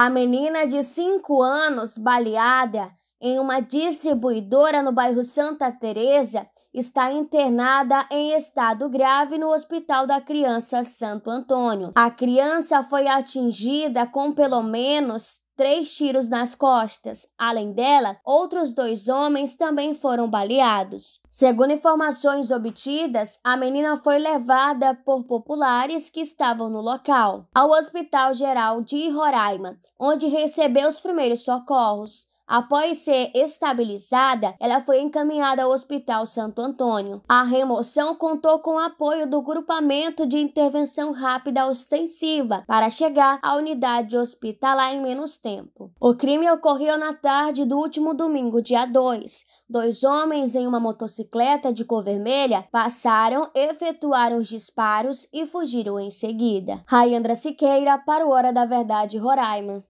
A menina de 5 anos, baleada em uma distribuidora no bairro Santa Teresa, está internada em estado grave no Hospital da Criança Santo Antônio. A criança foi atingida com pelo menos três tiros nas costas. Além dela, outros dois homens também foram baleados. Segundo informações obtidas, a menina foi levada por populares que estavam no local ao Hospital Geral de Roraima, onde recebeu os primeiros socorros. Após ser estabilizada, ela foi encaminhada ao Hospital Santo Antônio. A remoção contou com o apoio do Grupamento de Intervenção Rápida Ostensiva para chegar à unidade hospitalar em menos tempo. O crime ocorreu na tarde do último domingo, dia 2. Dois homens em uma motocicleta de cor vermelha passaram, efetuaram os disparos e fugiram em seguida. Rayandra Siqueira para o Hora da Verdade Roraima.